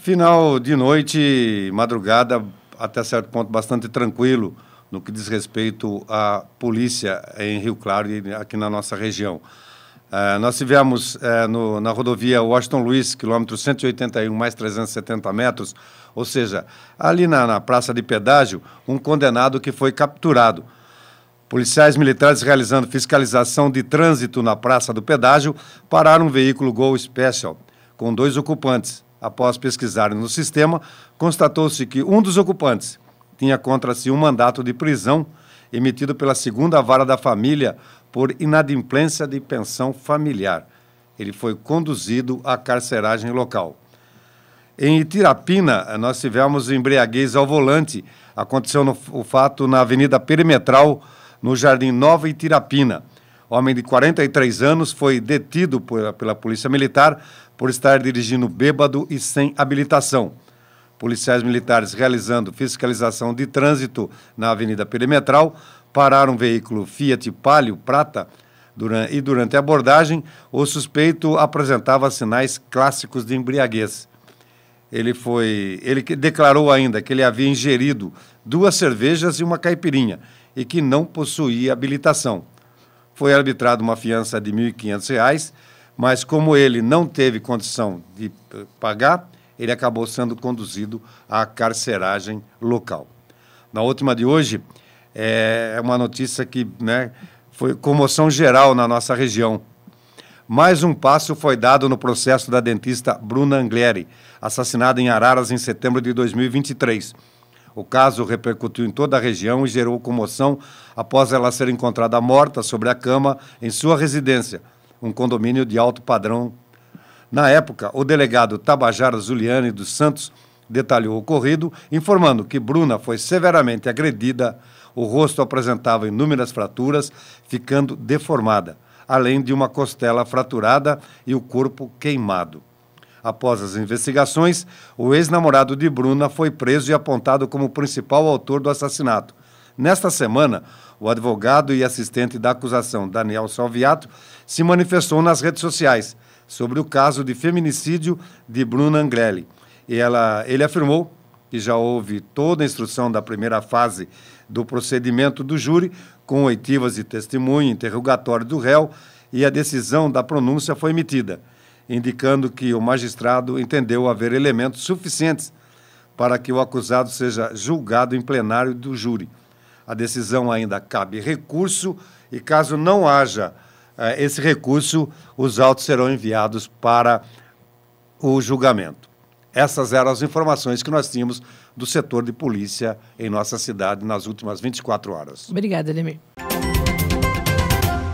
Final de noite, madrugada, até certo ponto bastante tranquilo no que diz respeito à polícia em Rio Claro e aqui na nossa região. Uh, nós tivemos uh, no, na rodovia Washington Luiz, quilômetro 181 mais 370 metros, ou seja, ali na, na praça de pedágio, um condenado que foi capturado. Policiais militares realizando fiscalização de trânsito na praça do pedágio pararam um veículo Gol Special com dois ocupantes. Após pesquisarem no sistema, constatou-se que um dos ocupantes tinha contra si um mandato de prisão emitido pela segunda vara da família por inadimplência de pensão familiar. Ele foi conduzido à carceragem local. Em Itirapina, nós tivemos embriaguez ao volante. Aconteceu no, o fato na Avenida Perimetral, no Jardim Nova Itirapina homem de 43 anos, foi detido pela, pela Polícia Militar por estar dirigindo bêbado e sem habilitação. Policiais militares realizando fiscalização de trânsito na Avenida Perimetral pararam um veículo Fiat Palio prata durante, e durante a abordagem o suspeito apresentava sinais clássicos de embriaguez. Ele foi, ele declarou ainda que ele havia ingerido duas cervejas e uma caipirinha e que não possuía habilitação foi arbitrada uma fiança de R$ 1.500, mas como ele não teve condição de eh, pagar, ele acabou sendo conduzido à carceragem local. Na última de hoje, eh, é uma notícia que né, foi comoção geral na nossa região. Mais um passo foi dado no processo da dentista Bruna Angleri, assassinada em Araras em setembro de 2023. O caso repercutiu em toda a região e gerou comoção após ela ser encontrada morta sobre a cama em sua residência, um condomínio de alto padrão. Na época, o delegado Tabajara Zuliani dos Santos detalhou o ocorrido, informando que Bruna foi severamente agredida, o rosto apresentava inúmeras fraturas, ficando deformada, além de uma costela fraturada e o corpo queimado. Após as investigações, o ex-namorado de Bruna foi preso e apontado como principal autor do assassinato. Nesta semana, o advogado e assistente da acusação, Daniel Salviato, se manifestou nas redes sociais sobre o caso de feminicídio de Bruna Angrelli. E ela, ele afirmou que já houve toda a instrução da primeira fase do procedimento do júri, com oitivas de testemunho, interrogatório do réu, e a decisão da pronúncia foi emitida indicando que o magistrado entendeu haver elementos suficientes para que o acusado seja julgado em plenário do júri. A decisão ainda cabe recurso e, caso não haja eh, esse recurso, os autos serão enviados para o julgamento. Essas eram as informações que nós tínhamos do setor de polícia em nossa cidade nas últimas 24 horas. Obrigada, Ademir.